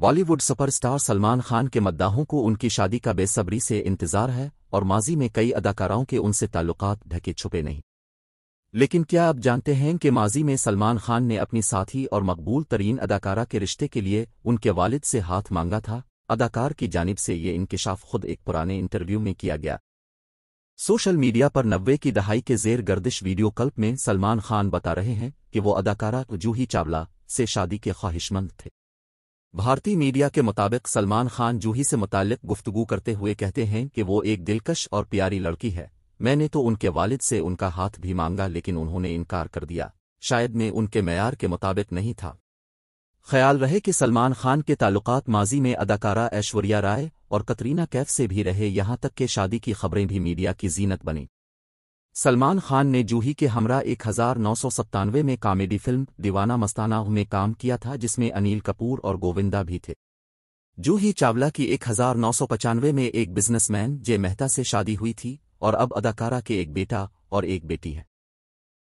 Bollywood superstar Salman Khan के मद्दाहों को उनकी शादी का बेसब्री से इंतजार है और माजी में कई अदाकाराओं के उनसे ताल्लुकात ढके छुपे नहीं लेकिन क्या आप जानते हैं कि माजी में सलमान खान ने अपनी साथी और मकबूल तरीन अदाकारा के रिश्ते के लिए उनके वालिद से हाथ मांगा था अदाकार की जानिब से ये इंकशाफ खुद एक पुराने इंटरव्यू में किया गया सोशल मीडिया पर नब्बे की दहाई के जेर गर्दिश वीडियो कल्प में सलमान खान बता रहे हैं कि वो अदाकारा जूही चावला से शादी के ख्वाहिशमंद थे भारतीय मीडिया के मुताबिक सलमान खान जूही से मुतालिक गुफ्तगू करते हुए कहते हैं कि वो एक दिलकश और प्यारी लड़की है मैंने तो उनके वालिद से उनका हाथ भी मांगा लेकिन उन्होंने इनकार कर दिया शायद मैं उनके मैार के मुताबिक नहीं था ख्याल रहे कि सलमान खान के ताल्लुकात माजी में अदाकारा ऐश्वर्या राय और कतरीना कैफ से भी रहे यहां तक के शादी की खबरें भी मीडिया की जीनत बनी सलमान खान ने जूही के हमरा एक हजार नौ सौ सत्तानवे में कॉमेडी फिल्म दीवाना मस्ताना में काम किया था जिसमें अनिल कपूर और गोविंदा भी थे जूही चावला की एक हजार नौ सौ पचानवे में एक बिजनेसमैन जय मेहता से शादी हुई थी और अब अदाकारा के एक बेटा और एक बेटी है